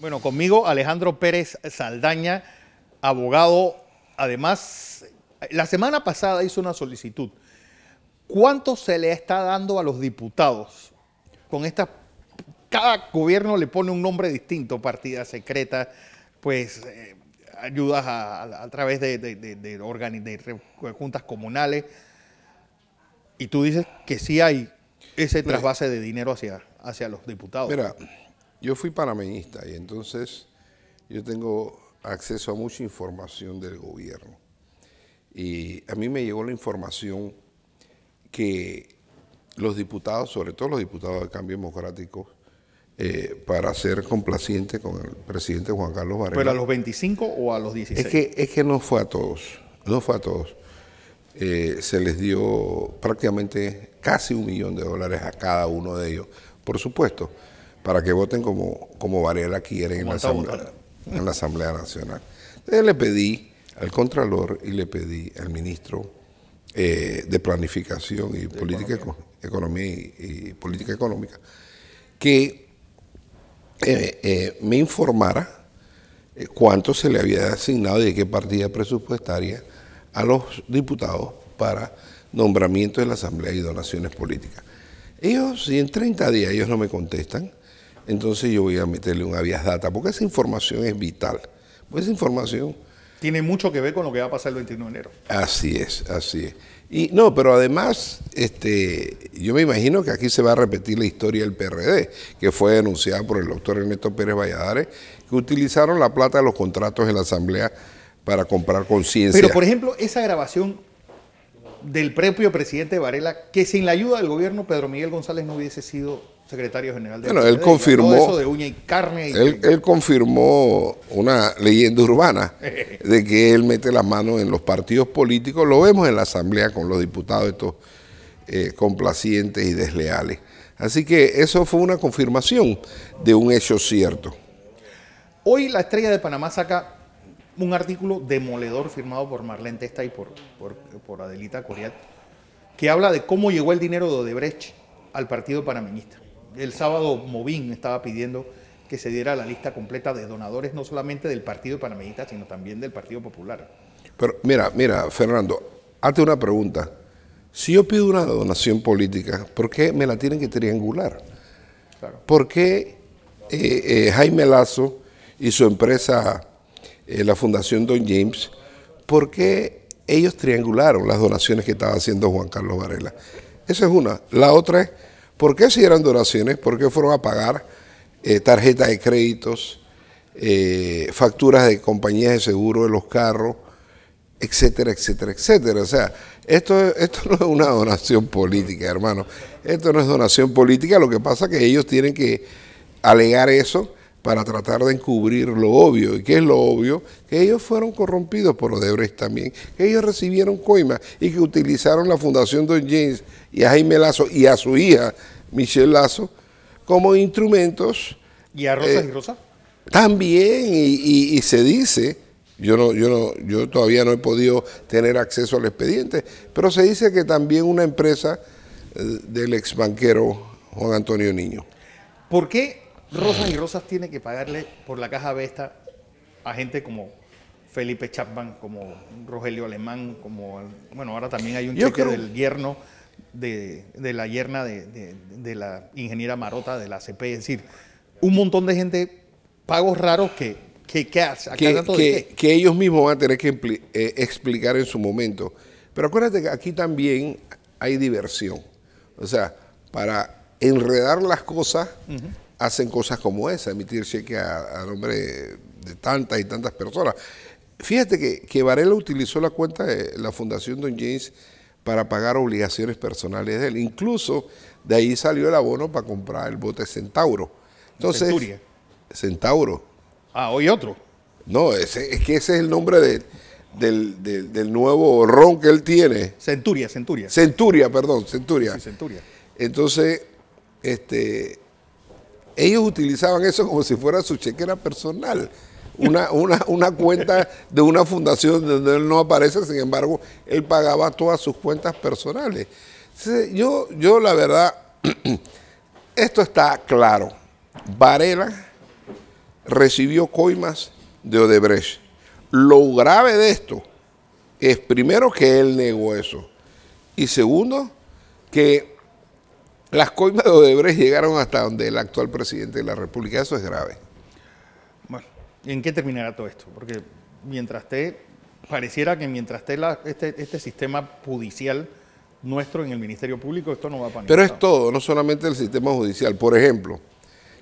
Bueno, conmigo Alejandro Pérez Saldaña, abogado. Además, la semana pasada hizo una solicitud. ¿Cuánto se le está dando a los diputados con esta... Cada gobierno le pone un nombre distinto, partida secreta, pues eh, ayudas a, través de, de, juntas comunales. Y tú dices que sí hay ese trasvase de dinero hacia, hacia los diputados. Mira, yo fui panameñista y entonces yo tengo acceso a mucha información del gobierno. Y a mí me llegó la información que los diputados, sobre todo los diputados de Cambio Democrático, eh, para ser complaciente con el presidente Juan Carlos Varela. ¿Pero a los 25 o a los 16? Es que, es que no fue a todos, no fue a todos. Eh, se les dio prácticamente casi un millón de dólares a cada uno de ellos. Por supuesto, para que voten como, como Varela quiere en la, asamblea, en la Asamblea Nacional. Entonces le pedí al Contralor y le pedí al ministro eh, de Planificación y Política Economía, y, Política Económica que eh, eh, me informara cuánto se le había asignado y de qué partida presupuestaria a los diputados para nombramiento de la Asamblea y donaciones políticas. Ellos, si en 30 días ellos no me contestan, entonces yo voy a meterle un avias data, porque esa información es vital. Pues esa información... Tiene mucho que ver con lo que va a pasar el 21 de enero. Así es, así es. Y no, pero además, este, yo me imagino que aquí se va a repetir la historia del PRD, que fue denunciada por el doctor Ernesto Pérez Valladares, que utilizaron la plata de los contratos de la Asamblea para comprar conciencia. Pero, por ejemplo, esa grabación del propio presidente Varela que sin la ayuda del gobierno Pedro Miguel González no hubiese sido secretario general de Bueno, él confirmó de uña y carne. él, confirmó una leyenda urbana de que él mete las manos en los partidos políticos. Lo vemos en la asamblea con los diputados estos eh, complacientes y desleales. Así que eso fue una confirmación de un hecho cierto. Hoy la estrella de Panamá saca un artículo demoledor firmado por Marlene Testa y por, por, Adelita Coriat, que habla de cómo llegó el dinero de Odebrecht al partido panameñista. El sábado Movín estaba pidiendo que se diera la lista completa de donadores, no solamente del Partido Panameñista, sino también del Partido Popular. Pero mira, mira, Fernando, hazte una pregunta. Si yo pido una donación política, ¿por qué me la tienen que triangular? ¿Por qué eh, eh, Jaime Lazo y su empresa eh, la Fundación Don James, ¿por qué ellos triangularon las donaciones que estaba haciendo Juan Carlos Varela. Esa es una. La otra es, ¿por qué si eran donaciones? ¿Por qué fueron a pagar eh, tarjetas de créditos, eh, facturas de compañías de seguro de los carros, etcétera, etcétera, etcétera? O sea, esto, esto no es una donación política, hermano. Esto no es donación política. Lo que pasa es que ellos tienen que alegar eso para tratar de encubrir lo obvio. ¿Y qué es lo obvio? Que ellos fueron corrompidos por Odebrecht también, que ellos recibieron coimas y que utilizaron la Fundación Don James y a Jaime Lazo y a su hija Michelle Lazo como instrumentos. ¿Y a Rosa eh, y Rosa? También, y, se dice, yo, no, yo, no, yo todavía no he podido tener acceso al expediente, pero se dice que también una empresa eh, del ex banquero Juan Antonio Niño. ¿Por qué Rosas y Rosas tiene que pagarle por la caja B a gente como Felipe Chapman, como Rogelio Alemán, como. Bueno, ahora también hay un cheque del yerno. De, de, la yerna de, la ingeniera Marota de la CP, es decir, un montón de gente, pagos raros que, que, que, ellos mismos van a tener que eh, explicar en su momento. Pero acuérdate que aquí también hay diversión. O sea, para enredar las cosas, hacen cosas como esa, emitir cheque a, nombre de tantas y tantas personas. Fíjate que, que, Varela utilizó la cuenta de la Fundación Don James para pagar obligaciones personales de él. Incluso de ahí salió el abono para comprar el bote Centauro. Entonces, Centuria. Centauro. Ah, hoy otro. No, es que ese es el nombre de, del, del, nuevo ron que él tiene. Centuria, Centuria. Centuria, perdón, Centuria. Sí, Centuria. Entonces, este, ellos utilizaban eso como si fuera su chequera personal. Una, cuenta de una fundación donde él no aparece, sin embargo, él pagaba todas sus cuentas personales. yo, yo la verdad, esto está claro. Varela recibió coimas de Odebrecht. Lo grave de esto es primero que él negó eso y segundo que las coimas de Odebrecht llegaron hasta donde el actual presidente de la República. Eso es grave. Bueno, ¿en qué terminará todo esto? Porque mientras esté, pareciera que mientras esté este, este, sistema judicial nuestro en el Ministerio Público, esto no va a pasar. Pero es todo, no solamente el sistema judicial. Por ejemplo,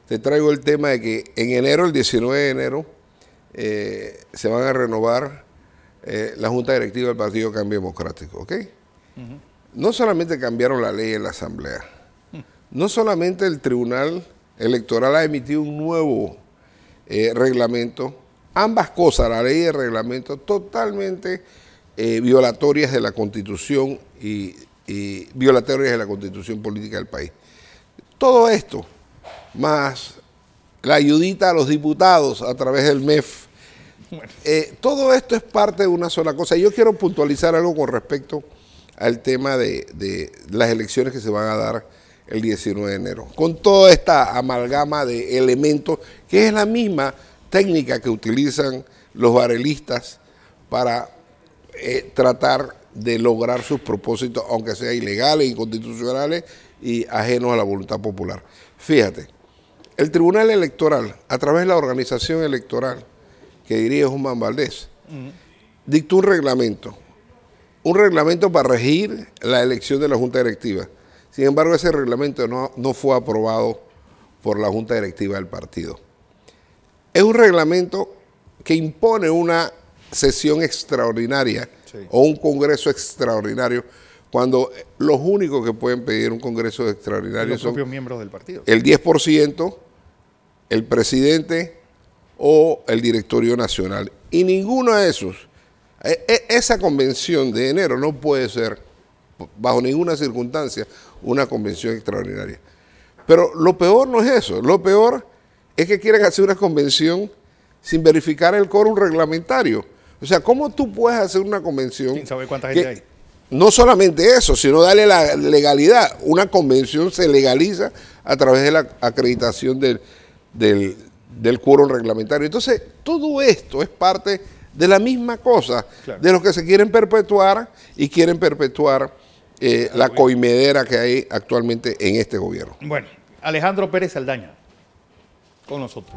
te traigo el tema de que en enero, el 19 de enero, eh, se van a renovar eh, la Junta Directiva del Partido Cambio Democrático, ¿ok? No solamente cambiaron la ley en la Asamblea, no solamente el Tribunal Electoral ha emitido un nuevo eh, reglamento, ambas cosas, la ley y el reglamento, totalmente eh, violatorias de la Constitución y, violatorias de la Constitución política del país. Todo esto, más la ayudita a los diputados a través del MEF, eh, todo esto es parte de una sola cosa. Yo quiero puntualizar algo con respecto al tema de las elecciones que se van a dar el 19 de enero. Con toda esta amalgama de elementos, que es la misma técnica que utilizan los arelistas para eh, tratar de lograr sus propósitos, aunque sean ilegales, inconstitucionales y ajenos a la voluntad popular. Fíjate, el Tribunal Electoral, a través de la organización electoral que dirige Juan Valdés, dictó un reglamento, un reglamento para regir la elección de la Junta Directiva. Sin embargo, ese reglamento no, fue aprobado por la Junta Directiva del partido. Es un reglamento que impone una sesión extraordinaria o un congreso extraordinario cuando los únicos que pueden pedir un congreso extraordinario los son propios miembros del partido. El 10%, el presidente o el directorio nacional. Y ninguno de esos, e, e, esa convención de enero no puede ser bajo ninguna circunstancia una convención extraordinaria. Pero lo peor no es eso, lo peor es que quieren hacer una convención sin verificar el quórum reglamentario. O sea, ¿cómo tú puedes hacer una convención? Sin saber cuánta gente hay. No solamente eso, sino darle la legalidad. Una convención se legaliza a través de la acreditación del, del, quórum reglamentario. Entonces, todo esto es parte de la misma cosa, de los que se quieren perpetuar y quieren perpetuar eh, la coimedera que hay actualmente en este gobierno. Bueno, Alejandro Pérez Aldaña, con nosotros.